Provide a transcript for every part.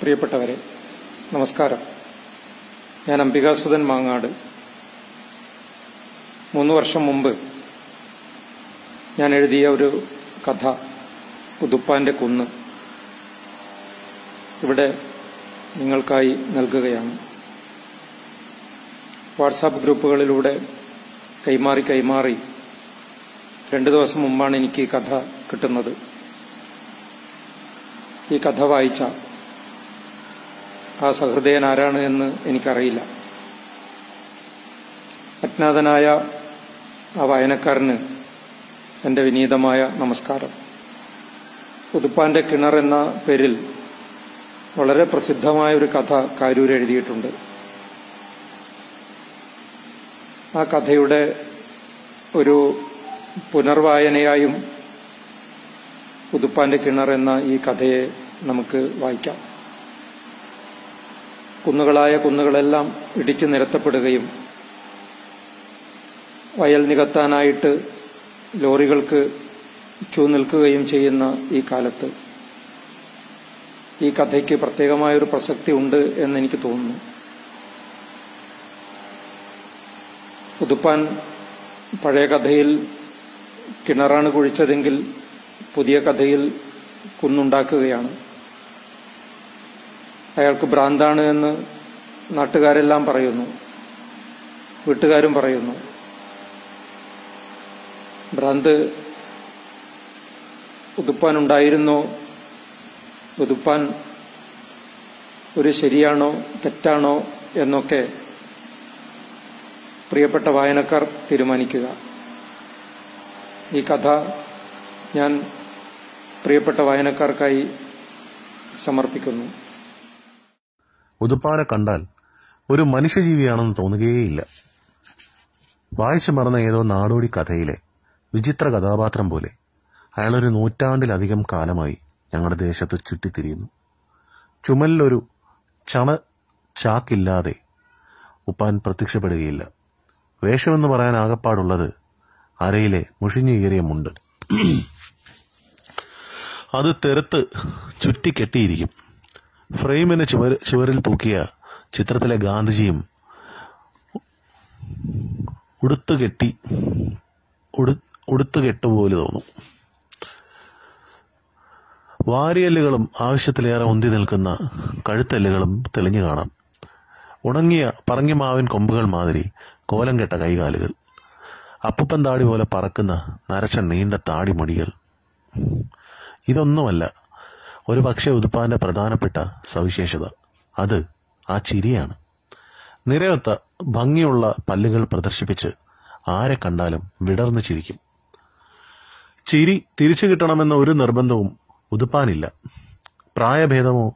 പ്രിയപ്പെട്ടവരെ നമസ്കാരം ഞാൻ അംബികാസുധൻ മാങ്ങാട് മൂന്ന് വർഷം മുമ്പ് ഞാൻ എഴുതിയ ഒരു കഥ ഉതുപ്പാന്റെ കുന്ന് ഇവിടെ നിങ്ങൾക്കായി നൽകുകയാണ് വാട്സാപ്പ് ഗ്രൂപ്പുകളിലൂടെ കൈമാറി കൈമാറി രണ്ട് ദിവസം മുമ്പാണ് എനിക്ക് ഈ കഥ കിട്ടുന്നത് ഈ കഥ വായിച്ച ആ സഹൃദയൻ ആരാണ് എന്ന് എനിക്കറിയില്ല അജ്ഞാതനായ ആ വായനക്കാരന് എൻ്റെ വിനീതമായ നമസ്കാരം പുതുപ്പാൻ്റെ കിണർ എന്ന പേരിൽ വളരെ പ്രസിദ്ധമായ ഒരു കഥ കാരൂർ എഴുതിയിട്ടുണ്ട് ആ കഥയുടെ ഒരു പുനർവായനയായും പുതുപ്പാൻ്റെ കിണർ എന്ന ഈ കഥയെ നമുക്ക് വായിക്കാം കുന്നുകളായ കുന്നുകളെല്ലാം ഇടിച്ചു നിരത്തപ്പെടുകയും വയൽ നികത്താനായിട്ട് ലോറികൾക്ക് ക്യൂ നിൽക്കുകയും ചെയ്യുന്ന ഈ കാലത്ത് ഈ കഥയ്ക്ക് പ്രത്യേകമായൊരു പ്രസക്തി ഉണ്ട് എന്നെനിക്ക് തോന്നുന്നു പുതുപ്പാൻ പഴയ കഥയിൽ കിണറാണ് കുഴിച്ചതെങ്കിൽ പുതിയ കഥയിൽ കുന്നുണ്ടാക്കുകയാണ് അയാൾക്ക് ഭ്രാന്താണ് എന്ന് നാട്ടുകാരെല്ലാം പറയുന്നു വീട്ടുകാരും പറയുന്നു ഭ്രാന്ത് ഉതുപ്പാനുണ്ടായിരുന്നോ ഉതുപ്പാൻ ഒരു ശരിയാണോ തെറ്റാണോ എന്നൊക്കെ പ്രിയപ്പെട്ട വായനക്കാർ തീരുമാനിക്കുക ഈ കഥ ഞാൻ പ്രിയപ്പെട്ട വായനക്കാർക്കായി സമർപ്പിക്കുന്നു ഉതുപ്പാനെ കണ്ടാൽ ഒരു മനുഷ്യജീവിയാണെന്ന് തോന്നുകയേയില്ല വായിച്ചു മറന്ന ഏതോ നാടോടി കഥയിലെ വിചിത്ര കഥാപാത്രം പോലെ അയാളൊരു നൂറ്റാണ്ടിലധികം കാലമായി ഞങ്ങളുടെ ദേശത്ത് ചുറ്റിത്തിരിയുന്നു ചുമലിലൊരു ചണ ചാക്കില്ലാതെ ഉപ്പാൻ പ്രത്യക്ഷപ്പെടുകയില്ല വേഷമെന്ന് പറയാൻ ആകപ്പാടുള്ളത് അരയിലെ മുഷിഞ്ഞുകീറിയ മുണ്ട് അത് തെരത്ത് ചുറ്റിക്കെട്ടിയിരിക്കും ഫ്രെയിമിന് ചുവർ ചുവരിൽ തൂക്കിയ ചിത്രത്തിലെ ഗാന്ധിജിയും ഉടുത്തുകെട്ടി ഉടു ഉടുത്തുകെട്ടു പോലെ തോന്നും വാരിയല്ലുകളും ആവശ്യത്തിലേറെ ഉന്തി നിൽക്കുന്ന കഴുത്തല്ലുകളും തെളിഞ്ഞു കാണാം ഉണങ്ങിയ പറങ്ങി മാവിൻ കൊമ്പുകൾ മാതിരി കോലം കെട്ട കൈകാലുകൾ അപ്പുപ്പൻ താടി പോലെ പറക്കുന്ന നരച്ച നീണ്ട താടിമുടികൾ ഇതൊന്നുമല്ല ഒരു പക്ഷേ ഉതുപ്പാന്റെ പ്രധാനപ്പെട്ട സവിശേഷത അത് ആ ചിരിയാണ് നിരയൊത്ത ഭംഗിയുള്ള പല്ലുകൾ പ്രദർശിപ്പിച്ച് ആരെ കണ്ടാലും വിടർന്നു ചിരിക്കും ചിരി തിരിച്ചു കിട്ടണമെന്ന ഒരു നിർബന്ധവും ഉതുപ്പാനില്ല പ്രായഭേദമോ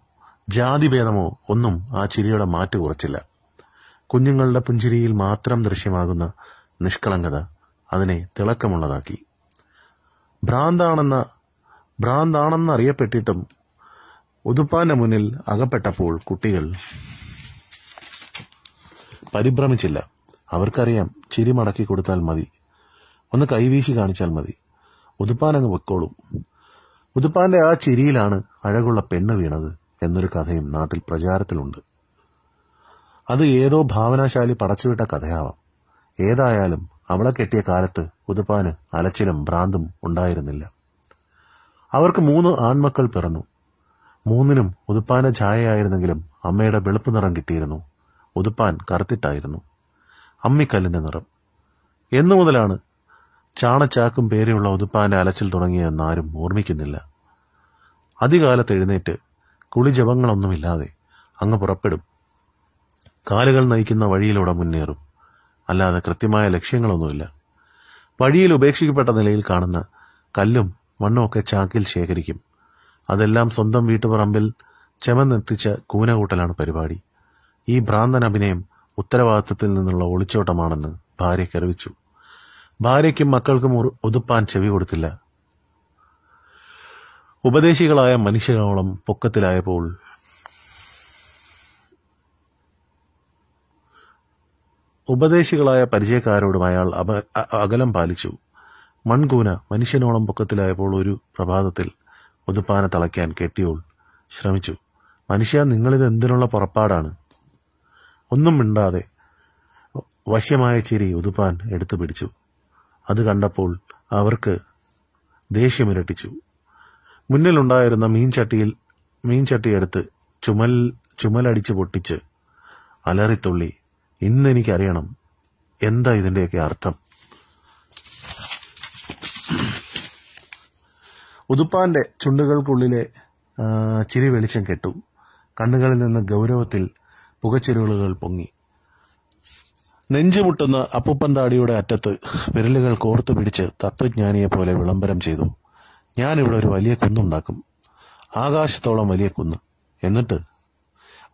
ജാതിഭേദമോ ഒന്നും ആ ചിരിയുടെ മാറ്റു കുറച്ചില്ല കുഞ്ഞുങ്ങളുടെ പുഞ്ചിരിയിൽ മാത്രം ദൃശ്യമാകുന്ന നിഷ്കളങ്കത അതിനെ തിളക്കമുള്ളതാക്കി ഭ്രാന്താണെന്ന ഭ്രാന്താണെന്നറിയപ്പെട്ടിട്ടും ഉതുപ്പാന്റെ മുന്നിൽ അകപ്പെട്ടപ്പോൾ കുട്ടികൾ പരിഭ്രമിച്ചില്ല അവർക്കറിയാം ചിരി മടക്കി കൊടുത്താൽ മതി ഒന്ന് കൈവീശി കാണിച്ചാൽ മതി ഉതുപ്പാൻ അങ്ങ് പൊക്കോളും ഉതുപ്പാന്റെ ആ ചിരിയിലാണ് അഴകുള്ള പെണ്ണ് വീണത് എന്നൊരു കഥയും നാട്ടിൽ പ്രചാരത്തിലുണ്ട് അത് ഏതോ ഭാവനാശാലി പടച്ചുവിട്ട കഥയാവാം ഏതായാലും അവളെ കെട്ടിയ കാലത്ത് ഉതുപ്പാന് അലച്ചിലും ഭ്രാന്തും ഉണ്ടായിരുന്നില്ല അവർക്ക് മൂന്ന് ആൺമക്കൾ പിറന്നു മൂന്നിനും ഉതുപ്പാന ഛായയായിരുന്നെങ്കിലും അമ്മയുടെ വെളുപ്പ് നിറം കിട്ടിയിരുന്നു ഉതുപ്പാൻ കറുത്തിട്ടായിരുന്നു അമ്മിക്കല്ലിന്റെ നിറം എന്നു മുതലാണ് ചാണച്ചാക്കും പേരെയുള്ള ഉതുപ്പാന്റെ അലച്ചിൽ തുടങ്ങിയതെന്ന് ആരും ഓർമ്മിക്കുന്നില്ല അധികാലത്ത് എഴുന്നേറ്റ് കുളിജപങ്ങളൊന്നുമില്ലാതെ അങ്ങ് പുറപ്പെടും കാലുകൾ നയിക്കുന്ന വഴിയിലൂടെ മുന്നേറും അല്ലാതെ കൃത്യമായ ലക്ഷ്യങ്ങളൊന്നുമില്ല വഴിയിൽ ഉപേക്ഷിക്കപ്പെട്ട നിലയിൽ കാണുന്ന കല്ലും മണ്ണുമൊക്കെ ചാക്കിൽ ശേഖരിക്കും അതെല്ലാം സ്വന്തം വീട്ടുപറമ്പിൽ ചെമന്നെത്തിച്ച കൂനകൂട്ടലാണ് പരിപാടി ഈ ഭ്രാന്തൻ അഭിനയം ഉത്തരവാദിത്തത്തിൽ നിന്നുള്ള ഒളിച്ചോട്ടമാണെന്ന് ഭാര്യ കരുവിച്ചു ഭാര്യയ്ക്കും മക്കൾക്കും ഒതുപ്പാൻ ചെവി കൊടുത്തില്ല ഉപദേശികളായ മനുഷ്യരോളം പൊക്കത്തിലായപ്പോൾ ഉപദേശികളായ പരിചയക്കാരോടും അയാൾ അകലം പാലിച്ചു മൺകൂന മനുഷ്യനോളം പൊക്കത്തിലായപ്പോൾ ഒരു പ്രഭാതത്തിൽ ഒതുപ്പാന തളയ്ക്കാൻ കെട്ടിയോൾ ശ്രമിച്ചു മനുഷ്യ നിങ്ങളിത് എന്തിനുള്ള പുറപ്പാടാണ് ഒന്നും മിണ്ടാതെ വശ്യമായ ചിരി ഉതുപ്പാൻ എടുത്തു പിടിച്ചു അത് കണ്ടപ്പോൾ അവർക്ക് ദേഷ്യമിരട്ടിച്ചു മുന്നിലുണ്ടായിരുന്ന മീൻചട്ടിയിൽ മീൻചട്ടിയെടുത്ത് ചുമൽ ചുമലടിച്ച് പൊട്ടിച്ച് അലറിത്തുള്ളി ഇന്നെനിക്കറിയണം എന്താ ഇതിൻ്റെയൊക്കെ അർത്ഥം ഉതുപ്പാന്റെ ചുണ്ടുകൾക്കുള്ളിലെ ചിരി വെളിച്ചം കെട്ടു കണ്ണുകളിൽ നിന്ന് ഗൗരവത്തിൽ പുകച്ചിരുളുകൾ പൊങ്ങി നെഞ്ചുമുട്ടുന്ന അപ്പുപ്പന്താടിയുടെ അറ്റത്ത് വിരലുകൾ കോർത്തു പിടിച്ച് തത്വജ്ഞാനിയെ പോലെ വിളംബരം ചെയ്തു ഞാനിവിടെ ഒരു വലിയ കുന്നുണ്ടാക്കും ആകാശത്തോളം വലിയ കുന്ന് എന്നിട്ട്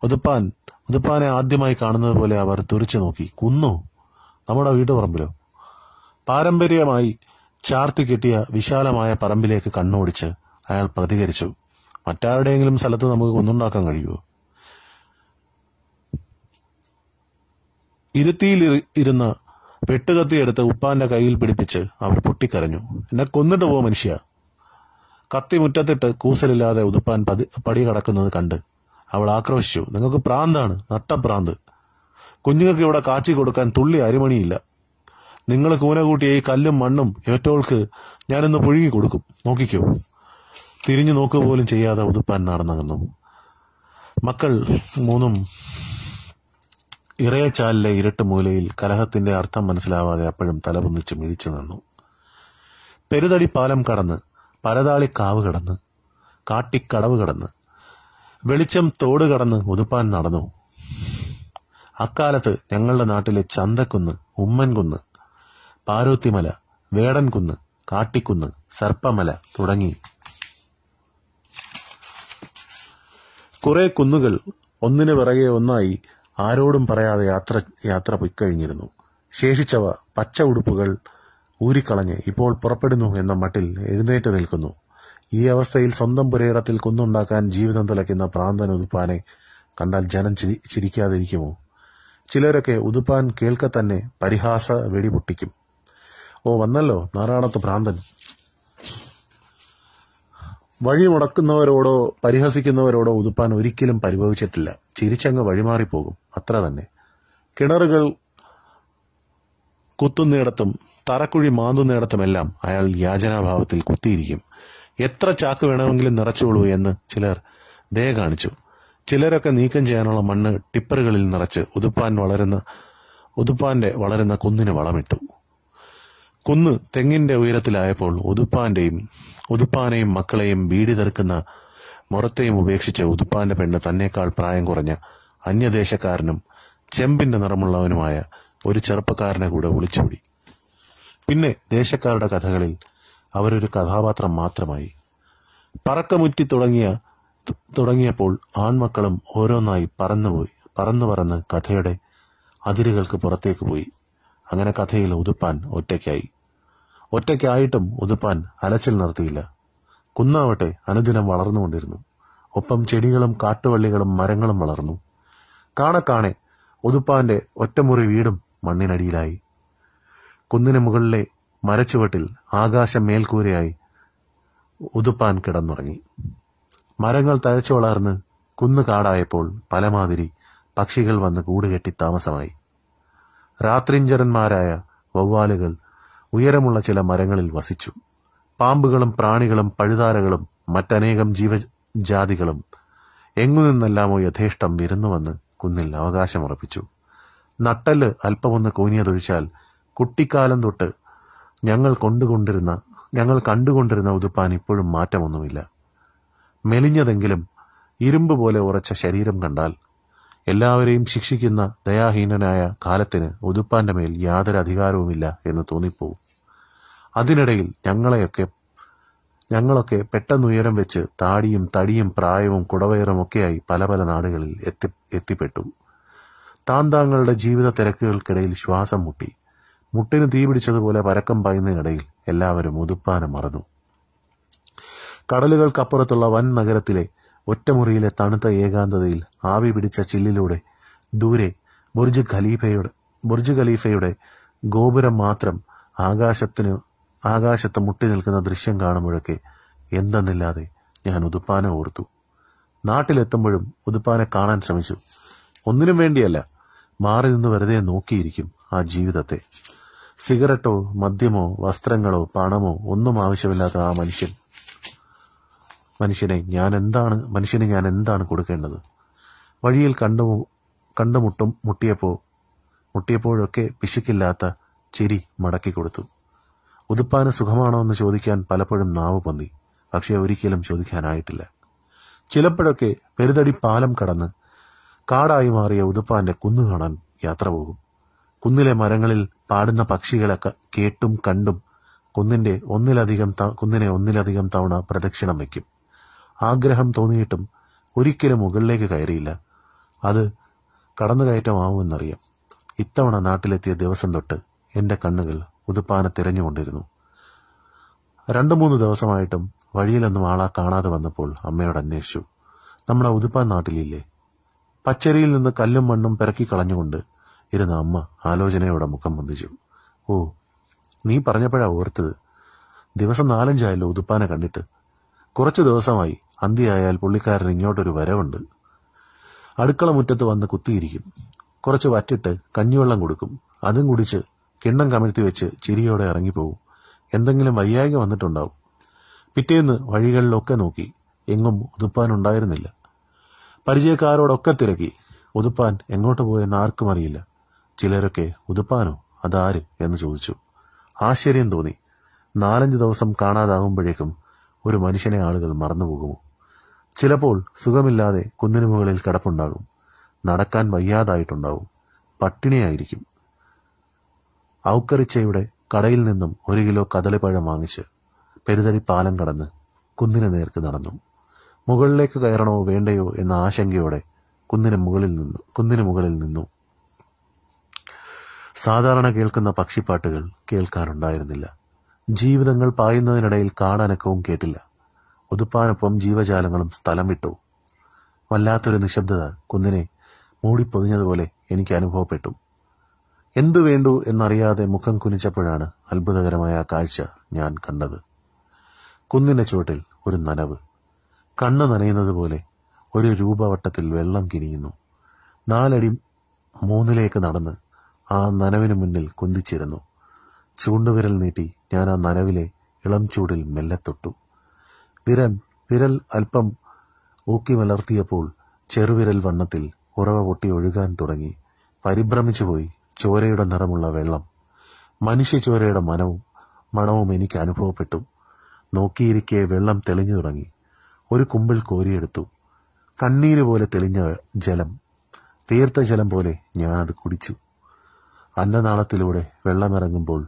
ഉതുപ്പാൻ ഉതുപ്പാനെ ആദ്യമായി കാണുന്നത് പോലെ അവർ തുറിച്ചു നോക്കി കുന്നു നമ്മുടെ വീട്ടുപറമ്പിലോ പാരമ്പര്യമായി ചാർത്തി കിട്ടിയ വിശാലമായ പറമ്പിലേക്ക് കണ്ണോടിച്ച് അയാൾ പ്രതികരിച്ചു മറ്റാരുടെയെങ്കിലും സ്ഥലത്ത് നമുക്ക് കൊന്നുണ്ടാക്കാൻ കഴിയുമോ ഇരുത്തിയിൽ ഇരുന്ന് വെട്ടുകത്തിയെടുത്ത് ഉപ്പാന്റെ കയ്യിൽ പിടിപ്പിച്ച് അവൾ പൊട്ടിക്കരഞ്ഞു എന്നെ കൊന്നിട്ട് പോ മനുഷ്യ കത്തി മുറ്റത്തിട്ട് കൂസലില്ലാതെ ഉതുപ്പാൻ പതി പടി കടക്കുന്നത് കണ്ട് അവൾ ആക്രോശിച്ചു നിങ്ങൾക്ക് പ്രാന്താണ് നട്ടപ്രാന്ത് കുഞ്ഞുങ്ങൾക്ക് ഇവിടെ കാച്ചി കൊടുക്കാൻ തുള്ളി അരിമണിയില്ല നിങ്ങളെ കൂന കൂട്ടിയ ഈ കല്ലും മണ്ണും ഇവറ്റോൾക്ക് ഞാനിന്ന് പുഴുങ്ങി കൊടുക്കും നോക്കിക്കോ തിരിഞ്ഞു നോക്കുക പോലും ചെയ്യാതെ ഉതുപ്പാൻ നടന്നകന്നു മക്കൾ മൂന്നും ഇറയച്ചാലിലെ ഇരട്ട് മൂലയിൽ കലഹത്തിന്റെ അർത്ഥം മനസ്സിലാവാതെ അപ്പോഴും തലപൊന്നിച്ച് മിഴിച്ചു നിന്നു പെരുതടി പാലം കടന്ന് പരതാളിക്കാവ് കടന്ന് കാട്ടിക്കടവ് കടന്ന് വെളിച്ചം തോട് കടന്ന് ഉതുപ്പാൻ നടന്നു അക്കാലത്ത് ഞങ്ങളുടെ നാട്ടിലെ ചന്തക്കുന്ന് ഉമ്മൻകുന്ന് പാരോത്തിമല വേടൻകുന്ന് കാട്ടിക്കുന്ന് സർപ്പമല തുടങ്ങി കുറെ കുന്നുകൾ ഒന്നിനു പിറകെ ഒന്നായി ആരോടും പറയാതെ യാത്ര യാത്ര പൊയ്ക്കഴിഞ്ഞിരുന്നു ശേഷിച്ചവ പച്ച ഉടുപ്പുകൾ ഊരിക്കളഞ്ഞ് ഇപ്പോൾ പുറപ്പെടുന്നു എന്ന മട്ടിൽ എഴുന്നേറ്റ് നിൽക്കുന്നു ഈ അവസ്ഥയിൽ സ്വന്തം പുരയിടത്തിൽ കുന്നുണ്ടാക്കാൻ ജീവിതം തുലയ്ക്കുന്ന പ്രാന്തൻ ഉതുപ്പാനെ കണ്ടാൽ ജനം ചിരിക്കാതിരിക്കുമോ ചിലരൊക്കെ ഉതുപ്പാൻ കേൾക്കത്തന്നെ തന്നെ പരിഹാസ വെടിപൊട്ടിക്കും ഓ വന്നല്ലോ നാറാണത്ത് ഭ്രാന്തൻ വഴി മുടക്കുന്നവരോടോ പരിഹസിക്കുന്നവരോടോ ഉതുപ്പാൻ ഒരിക്കലും പരിഭവിച്ചിട്ടില്ല ചിരിച്ചങ്ങ് വഴിമാറിപ്പോകും അത്ര തന്നെ കിണറുകൾ കുത്തുന്നിടത്തും തറക്കുഴി മാന്തുന്നിടത്തുമെല്ലാം അയാൾ യാചനാഭാവത്തിൽ കുത്തിയിരിക്കും എത്ര ചാക്ക് വേണമെങ്കിലും നിറച്ചോളൂ എന്ന് ചിലർ ദയ കാണിച്ചു ചിലരൊക്കെ നീക്കം ചെയ്യാനുള്ള മണ്ണ് ടിപ്പറുകളിൽ നിറച്ച് ഉതുപ്പാൻ വളരുന്ന ഉതുപ്പാന്റെ വളരുന്ന കുന്നിന് വളമിട്ടു കുന്ന് തെങ്ങിന്റെ ഉയരത്തിലായപ്പോൾ ഉതുപ്പാന്റെയും ഉതുപ്പാനെയും മക്കളെയും ബീഡി തെറുക്കുന്ന മുറത്തെയും ഉപേക്ഷിച്ച് ഉതുപ്പാന്റെ പെണ്ണ് തന്നേക്കാൾ പ്രായം കുറഞ്ഞ അന്യദേശക്കാരനും ചെമ്പിന്റെ നിറമുള്ളവനുമായ ഒരു ചെറുപ്പക്കാരനെ കൂടെ ഒളിച്ചോടി പിന്നെ ദേശക്കാരുടെ കഥകളിൽ അവരൊരു കഥാപാത്രം മാത്രമായി പറക്കമുറ്റി തുടങ്ങിയ തുടങ്ങിയപ്പോൾ ആൺമക്കളും ഓരോന്നായി പറന്നുപോയി പറന്നു പറന്ന് കഥയുടെ അതിരുകൾക്ക് പുറത്തേക്ക് പോയി അങ്ങനെ കഥയിൽ ഉതുപ്പാൻ ഒറ്റയ്ക്കായി ഒറ്റയ്ക്കായിട്ടും ഉതുപ്പാൻ അലച്ചിൽ നിർത്തിയില്ല കുന്നാവട്ടെ അനുദിനം വളർന്നുകൊണ്ടിരുന്നു ഒപ്പം ചെടികളും കാട്ടുവള്ളികളും മരങ്ങളും വളർന്നു കാണക്കാണെ ഉതുപ്പാന്റെ ഒറ്റമുറി വീടും മണ്ണിനടിയിലായി കുന്നിന് മുകളിലെ മരച്ചുവട്ടിൽ ആകാശം മേൽക്കൂരയായി ഉതുപ്പാൻ കിടന്നുറങ്ങി മരങ്ങൾ തഴച്ചു വളർന്ന് കുന്നു കാടായപ്പോൾ പലമാതിരി പക്ഷികൾ വന്ന് കൂടുകെട്ടി താമസമായി രാത്രിഞ്ചരന്മാരായ വവ്വാലുകൾ ഉയരമുള്ള ചില മരങ്ങളിൽ വസിച്ചു പാമ്പുകളും പ്രാണികളും പഴുതാരകളും മറ്റനേകം ജീവജാതികളും എങ്ങു നിന്നെല്ലാമോ യഥേഷ്ടം വിരുന്നുവന്ന് കുന്നിൽ അവകാശമുറപ്പിച്ചു നട്ടല് അല്പമൊന്ന് കൂനിയതൊഴിച്ചാൽ കുട്ടിക്കാലം തൊട്ട് ഞങ്ങൾ കൊണ്ടുകൊണ്ടിരുന്ന ഞങ്ങൾ കണ്ടുകൊണ്ടിരുന്ന ഉതുപ്പാൻ ഇപ്പോഴും മാറ്റമൊന്നുമില്ല മെലിഞ്ഞതെങ്കിലും ഇരുമ്പ് പോലെ ഉറച്ച ശരീരം കണ്ടാൽ എല്ലാവരെയും ശിക്ഷിക്കുന്ന ദയാഹീനനായ കാലത്തിന് ഉതുപ്പാന്റെ മേൽ യാതൊരു അധികാരവുമില്ല എന്ന് തോന്നിപ്പോവും അതിനിടയിൽ ഞങ്ങളെയൊക്കെ ഞങ്ങളൊക്കെ പെട്ടെന്നുയരം വെച്ച് താടിയും തടിയും പ്രായവും കുടവയറും ഒക്കെയായി പല പല നാടുകളിൽ എത്തി എത്തിപ്പെട്ടു താന്താങ്ങളുടെ ജീവിത തിരക്കുകൾക്കിടയിൽ ശ്വാസം മുട്ടി മുട്ടിന് തീ പിടിച്ചതുപോലെ പരക്കം പായുന്നതിനിടയിൽ എല്ലാവരും ഉതുപ്പാനെ മറന്നു കടലുകൾക്കപ്പുറത്തുള്ള വൻ നഗരത്തിലെ ഒറ്റമുറിയിലെ തണുത്ത ഏകാന്തതയിൽ ആവി പിടിച്ച ചില്ലിലൂടെ ദൂരെ ബുർജ് ഖലീഫയുടെ ബുർജ് ഖലീഫയുടെ ഗോപുരം മാത്രം ആകാശത്തിന് ആകാശത്ത് മുട്ടി നിൽക്കുന്ന ദൃശ്യം കാണുമ്പോഴൊക്കെ എന്തെന്നില്ലാതെ ഞാൻ ഉതുപ്പാനെ ഓർത്തു നാട്ടിലെത്തുമ്പോഴും ഉതുപ്പാനെ കാണാൻ ശ്രമിച്ചു ഒന്നിനും വേണ്ടിയല്ല മാറി നിന്ന് വെറുതെ നോക്കിയിരിക്കും ആ ജീവിതത്തെ സിഗരറ്റോ മദ്യമോ വസ്ത്രങ്ങളോ പണമോ ഒന്നും ആവശ്യമില്ലാത്ത ആ മനുഷ്യൻ മനുഷ്യനെ ഞാൻ എന്താണ് മനുഷ്യന് ഞാൻ എന്താണ് കൊടുക്കേണ്ടത് വഴിയിൽ കണ്ടു കണ്ടുമുട്ടും മുട്ടിയപ്പോൾ മുട്ടിയപ്പോഴൊക്കെ പിശുക്കില്ലാത്ത ചിരി മടക്കി കൊടുത്തു ഉതുപ്പാന് സുഖമാണോ എന്ന് ചോദിക്കാൻ പലപ്പോഴും നാവ് പൊന്തി പക്ഷേ ഒരിക്കലും ചോദിക്കാനായിട്ടില്ല ചിലപ്പോഴൊക്കെ പെരുതടി പാലം കടന്ന് കാടായി മാറിയ ഉതുപ്പാന്റെ കുന്നു കാണാൻ യാത്ര പോകും കുന്നിലെ മരങ്ങളിൽ പാടുന്ന പക്ഷികളെ കേട്ടും കണ്ടും കുന്നിന്റെ ഒന്നിലധികം കുന്നിനെ ഒന്നിലധികം തവണ പ്രദക്ഷിണം വയ്ക്കും ആഗ്രഹം തോന്നിയിട്ടും ഒരിക്കലും മുകളിലേക്ക് കയറിയില്ല അത് കടന്നുകയറ്റമാവുമെന്നറിയാം ഇത്തവണ നാട്ടിലെത്തിയ ദിവസം തൊട്ട് എൻ്റെ കണ്ണുകൾ ഉതുപ്പാനെ തിരഞ്ഞുകൊണ്ടിരുന്നു രണ്ടു മൂന്ന് ദിവസമായിട്ടും വഴിയിലൊന്നും ആളാ കാണാതെ വന്നപ്പോൾ അമ്മയോട് അന്വേഷിച്ചു നമ്മുടെ ഉതുപ്പാൻ നാട്ടിലില്ലേ പച്ചരിയിൽ നിന്ന് കല്ലും മണ്ണും പിറക്കി കളഞ്ഞുകൊണ്ട് ഇരുന്ന അമ്മ ആലോചനയോടെ മുഖം വന്ദിച്ചു ഓ നീ പറഞ്ഞപ്പോഴാ ഓർത്തത് ദിവസം നാലഞ്ചായല്ലോ ഉതുപ്പാനെ കണ്ടിട്ട് കുറച്ചു ദിവസമായി അന്തിയായാൽ പുള്ളിക്കാരൻ ഇങ്ങോട്ടൊരു വരവുണ്ട് അടുക്കള മുറ്റത്ത് വന്ന് കുത്തിയിരിക്കും കുറച്ച് വറ്റിട്ട് കഞ്ഞിവെള്ളം കൊടുക്കും അതും കുടിച്ച് കിണ്ണം കമഴ്ത്തി വെച്ച് ചിരിയോടെ ഇറങ്ങിപ്പോവും എന്തെങ്കിലും വയ്യായ്ക വന്നിട്ടുണ്ടാവും പിറ്റേന്ന് വഴികളിലൊക്കെ നോക്കി എങ്ങും ഉതുപ്പാൻ ഉണ്ടായിരുന്നില്ല പരിചയക്കാരോടൊക്കെ തിരക്കി ഉതുപ്പാൻ എങ്ങോട്ട് പോയെന്ന് ആർക്കും അറിയില്ല ചിലരൊക്കെ ഉതുപ്പാനോ അതാര് എന്ന് ചോദിച്ചു ആശ്ചര്യം തോന്നി നാലഞ്ച് ദിവസം കാണാതാകുമ്പോഴേക്കും ഒരു മനുഷ്യനെ ആളുകൾ മറന്നുപോകുമോ ചിലപ്പോൾ സുഖമില്ലാതെ കുന്നിനുമുകളിൽ മുകളിൽ കിടപ്പുണ്ടാകും നടക്കാൻ വയ്യാതായിട്ടുണ്ടാവും പട്ടിണിയായിരിക്കും ഔക്കറിച്ചയുടെ കടയിൽ നിന്നും ഒരു കിലോ കദളിപ്പഴം വാങ്ങിച്ച് പെരുതടി പാലം കടന്ന് കുന്നിന് നേർക്ക് നടന്നു മുകളിലേക്ക് കയറണോ വേണ്ടയോ എന്ന ആശങ്കയോടെ കുന്നിന് മുകളിൽ നിന്നു കുന്നിന് മുകളിൽ നിന്നു സാധാരണ കേൾക്കുന്ന പക്ഷിപ്പാട്ടുകൾ കേൾക്കാറുണ്ടായിരുന്നില്ല ജീവിതങ്ങൾ പായുന്നതിനിടയിൽ കാടനക്കവും കേട്ടില്ല ഒതുപ്പാനൊപ്പം ജീവജാലങ്ങളും സ്ഥലം വിട്ടു വല്ലാത്തൊരു നിശബ്ദത കുന്നിനെ മൂടിപ്പൊതിഞ്ഞതുപോലെ എനിക്ക് അനുഭവപ്പെട്ടു എന്തു വേണ്ടു എന്നറിയാതെ മുഖം കുനിച്ചപ്പോഴാണ് അത്ഭുതകരമായ കാഴ്ച ഞാൻ കണ്ടത് കുന്നിന്റെ ചുവട്ടിൽ ഒരു നനവ് കണ്ണ് നനയുന്നത് പോലെ ഒരു രൂപവട്ടത്തിൽ വെള്ളം കിനിയുന്നു നാലടി മൂന്നിലേക്ക് നടന്ന് ആ നനവിന് മുന്നിൽ കുന്തിച്ചിരുന്നു ചൂണ്ടുവിരൽ നീട്ടി ഞാൻ ആ നനവിലെ ഇളം ചൂടിൽ മെല്ലെ തൊട്ടു വിരൻ വിരൽ അല്പം ഊക്കി മലർത്തിയപ്പോൾ ചെറുവിരൽ വണ്ണത്തിൽ ഉറവ പൊട്ടി ഒഴുകാൻ തുടങ്ങി പരിഭ്രമിച്ചുപോയി ചോരയുടെ നിറമുള്ള വെള്ളം മനുഷ്യ ചോരയുടെ മനവും മണവും എനിക്ക് അനുഭവപ്പെട്ടു നോക്കിയിരിക്കെ വെള്ളം തെളിഞ്ഞു തുടങ്ങി ഒരു കുമ്പിൾ കോരിയെടുത്തു കണ്ണീര് പോലെ തെളിഞ്ഞ ജലം തീർത്ത ജലം പോലെ ഞാനത് കുടിച്ചു അന്നനാളത്തിലൂടെ വെള്ളമിറങ്ങുമ്പോൾ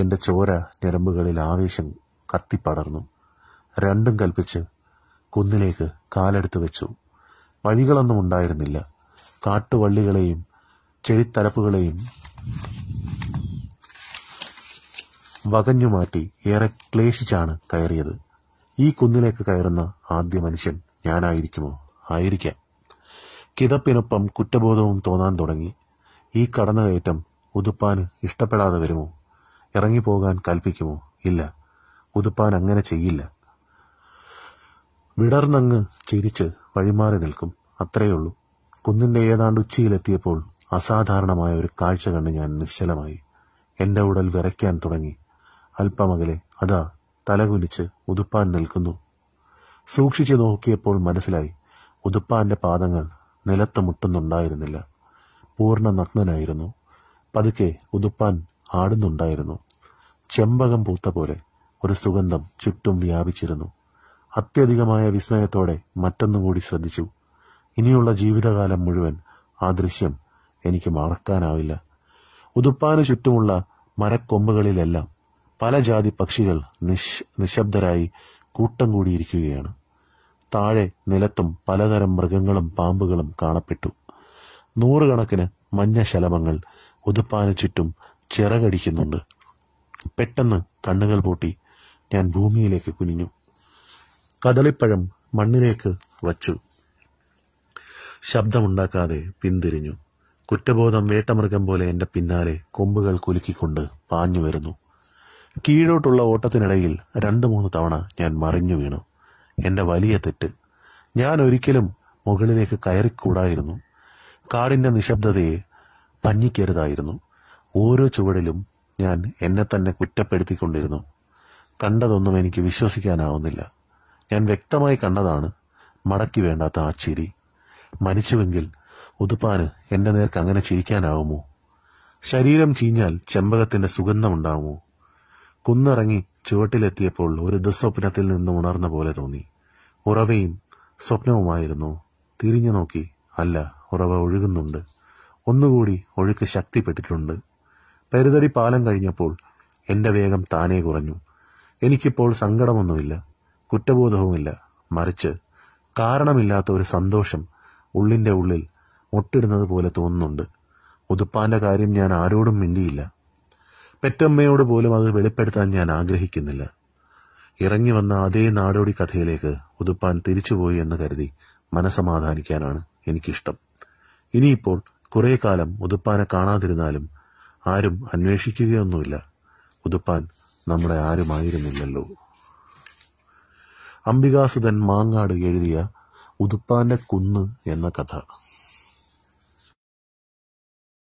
എൻ്റെ ചോര ഞരമ്പുകളിൽ ആവേശം കത്തിപ്പടർന്നു രണ്ടും കൽപ്പിച്ച് കുന്നിലേക്ക് കാലെടുത്തു വെച്ചു വഴികളൊന്നും ഉണ്ടായിരുന്നില്ല കാട്ടുവള്ളികളെയും ചെടിത്തലപ്പുകളെയും വകഞ്ഞുമാറ്റി ഏറെ ക്ലേശിച്ചാണ് കയറിയത് ഈ കുന്നിലേക്ക് കയറുന്ന ആദ്യ മനുഷ്യൻ ഞാനായിരിക്കുമോ ആയിരിക്കാം കിതപ്പിനൊപ്പം കുറ്റബോധവും തോന്നാൻ തുടങ്ങി ഈ കടന്നുകയറ്റം ഉതുപ്പാന് ഇഷ്ടപ്പെടാതെ വരുമോ ഇറങ്ങിപ്പോകാൻ കൽപ്പിക്കുമോ ഇല്ല ഉതുപ്പാൻ അങ്ങനെ ചെയ്യില്ല വിടർന്നങ്ങ് ചിരിച്ച് വഴിമാറി നിൽക്കും അത്രയുള്ളൂ കുന്നിന്റെ ഏതാണ്ട് ഉച്ചയിലെത്തിയപ്പോൾ അസാധാരണമായ ഒരു കാഴ്ച കണ്ട് ഞാൻ നിശ്ചലമായി എന്റെ ഉടൽ വിറയ്ക്കാൻ തുടങ്ങി അല്പമകലെ അതാ തലകുലിച്ച് ഉതുപ്പാൻ നിൽക്കുന്നു സൂക്ഷിച്ചു നോക്കിയപ്പോൾ മനസ്സിലായി ഉതുപ്പാന്റെ പാദങ്ങൾ നിലത്ത് മുട്ടുന്നുണ്ടായിരുന്നില്ല പൂർണ്ണ നഗ്നനായിരുന്നു പതുക്കെ ഉതുപ്പാൻ ആടുന്നുണ്ടായിരുന്നു ചെമ്പകം പൂത്ത പോലെ ഒരു സുഗന്ധം ചുറ്റും വ്യാപിച്ചിരുന്നു അത്യധികമായ വിസ്മയത്തോടെ മറ്റൊന്നും കൂടി ശ്രദ്ധിച്ചു ഇനിയുള്ള ജീവിതകാലം മുഴുവൻ ആ ദൃശ്യം എനിക്ക് മറക്കാനാവില്ല ഉതുപ്പാന് ചുറ്റുമുള്ള മരക്കൊമ്പുകളിലെല്ലാം പല ജാതി പക്ഷികൾ നിശ് നിശബ്ദരായി കൂട്ടം കൂടിയിരിക്കുകയാണ് താഴെ നിലത്തും പലതരം മൃഗങ്ങളും പാമ്പുകളും കാണപ്പെട്ടു നൂറുകണക്കിന് മഞ്ഞ ശലഭങ്ങൾ ഉതുപ്പാന് ചുറ്റും ചിറകടിക്കുന്നുണ്ട് പെട്ടെന്ന് കണ്ണുകൾ പൂട്ടി ഞാൻ ഭൂമിയിലേക്ക് കുനിഞ്ഞു കദളിപ്പഴം മണ്ണിലേക്ക് വച്ചു ശബ്ദമുണ്ടാക്കാതെ പിന്തിരിഞ്ഞു കുറ്റബോധം വേട്ടമൃഗം പോലെ എൻ്റെ പിന്നാലെ കൊമ്പുകൾ കുലുക്കിക്കൊണ്ട് പാഞ്ഞു വരുന്നു കീഴോട്ടുള്ള ഓട്ടത്തിനിടയിൽ രണ്ട് മൂന്ന് തവണ ഞാൻ മറിഞ്ഞു വീണു എൻ്റെ വലിയ തെറ്റ് ഞാൻ ഒരിക്കലും മുകളിലേക്ക് കയറിക്കൂടായിരുന്നു കാടിൻ്റെ നിശബ്ദതയെ പഞ്ഞിക്കരുതായിരുന്നു ഓരോ ചുവടിലും ഞാൻ എന്നെ തന്നെ കുറ്റപ്പെടുത്തിക്കൊണ്ടിരുന്നു കണ്ടതൊന്നും എനിക്ക് വിശ്വസിക്കാനാവുന്നില്ല ഞാൻ വ്യക്തമായി കണ്ടതാണ് മടക്കി വേണ്ടാത്ത ആ ചിരി മരിച്ചുവെങ്കിൽ ഉതുപ്പാന് എൻ്റെ നേർക്ക് അങ്ങനെ ചിരിക്കാനാവുമോ ശരീരം ചീഞ്ഞാൽ ചെമ്പകത്തിന്റെ സുഗന്ധമുണ്ടാവുമോ കുന്നിറങ്ങി ചുവട്ടിലെത്തിയപ്പോൾ ഒരു ദുസ്വപ്നത്തിൽ നിന്ന് ഉണർന്ന പോലെ തോന്നി ഉറവയും സ്വപ്നവുമായിരുന്നു തിരിഞ്ഞു നോക്കി അല്ല ഉറവ ഒഴുകുന്നുണ്ട് ഒന്നുകൂടി ഒഴുക്ക് ശക്തിപ്പെട്ടിട്ടുണ്ട് തരുതടി പാലം കഴിഞ്ഞപ്പോൾ എൻ്റെ വേഗം താനേ കുറഞ്ഞു എനിക്കിപ്പോൾ സങ്കടമൊന്നുമില്ല കുറ്റബോധവുമില്ല മറിച്ച് കാരണമില്ലാത്ത ഒരു സന്തോഷം ഉള്ളിൻ്റെ ഉള്ളിൽ മുട്ടിടുന്നത് പോലെ തോന്നുന്നുണ്ട് ഉതുപ്പാൻ്റെ കാര്യം ഞാൻ ആരോടും മിണ്ടിയില്ല പെറ്റമ്മയോട് പോലും അത് വെളിപ്പെടുത്താൻ ഞാൻ ആഗ്രഹിക്കുന്നില്ല ഇറങ്ങി വന്ന അതേ നാടോടി കഥയിലേക്ക് ഉതുപ്പാൻ തിരിച്ചുപോയി എന്ന് കരുതി മനസമാധാനിക്കാനാണ് എനിക്കിഷ്ടം ഇനിയിപ്പോൾ കുറേ കാലം ഉതുപ്പാനെ കാണാതിരുന്നാലും ആരും അന്വേഷിക്കുകയൊന്നുമില്ല ഉതുപ്പാൻ നമ്മുടെ ആരുമായിരുന്നില്ലല്ലോ അംബികാസുതൻ മാങ്ങാട് എഴുതിയ ഉതുപ്പാന്റെ കുന്ന് എന്ന കഥ